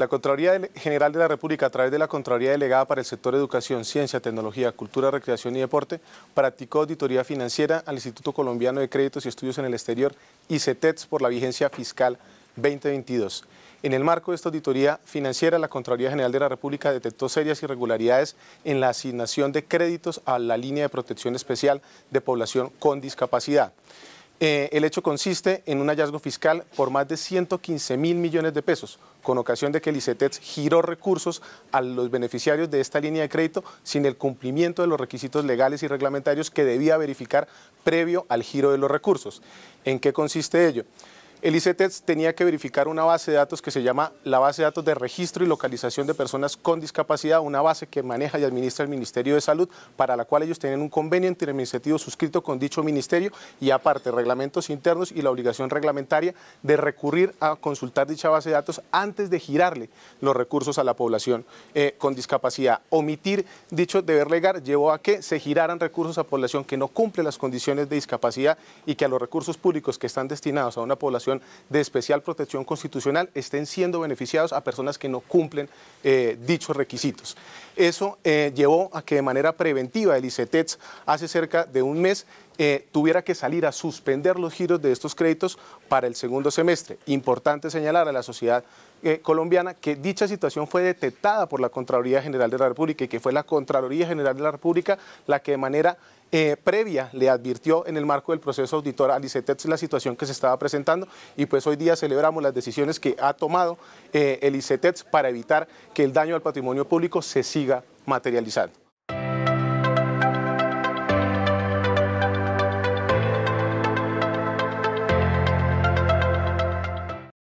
La Contraloría General de la República, a través de la Contraloría Delegada para el sector Educación, Ciencia, Tecnología, Cultura, Recreación y Deporte, practicó auditoría financiera al Instituto Colombiano de Créditos y Estudios en el Exterior, ICETEX, por la vigencia fiscal 2022. En el marco de esta auditoría financiera, la Contraloría General de la República detectó serias irregularidades en la asignación de créditos a la línea de protección especial de población con discapacidad. Eh, el hecho consiste en un hallazgo fiscal por más de 115 mil millones de pesos, con ocasión de que el ICETEX giró recursos a los beneficiarios de esta línea de crédito sin el cumplimiento de los requisitos legales y reglamentarios que debía verificar previo al giro de los recursos. ¿En qué consiste ello? el ICETEX tenía que verificar una base de datos que se llama la base de datos de registro y localización de personas con discapacidad, una base que maneja y administra el Ministerio de Salud, para la cual ellos tienen un convenio interadministrativo suscrito con dicho ministerio y aparte reglamentos internos y la obligación reglamentaria de recurrir a consultar dicha base de datos antes de girarle los recursos a la población eh, con discapacidad. Omitir dicho deber legal llevó a que se giraran recursos a población que no cumple las condiciones de discapacidad y que a los recursos públicos que están destinados a una población de especial protección constitucional estén siendo beneficiados a personas que no cumplen eh, dichos requisitos. Eso eh, llevó a que de manera preventiva el ICETEX hace cerca de un mes eh, tuviera que salir a suspender los giros de estos créditos para el segundo semestre. Importante señalar a la sociedad eh, colombiana que dicha situación fue detectada por la Contraloría General de la República y que fue la Contraloría General de la República la que de manera eh, previa le advirtió en el marco del proceso auditor al ICETEX la situación que se estaba presentando y pues hoy día celebramos las decisiones que ha tomado el ICETEX para evitar que el daño al patrimonio público se siga materializando.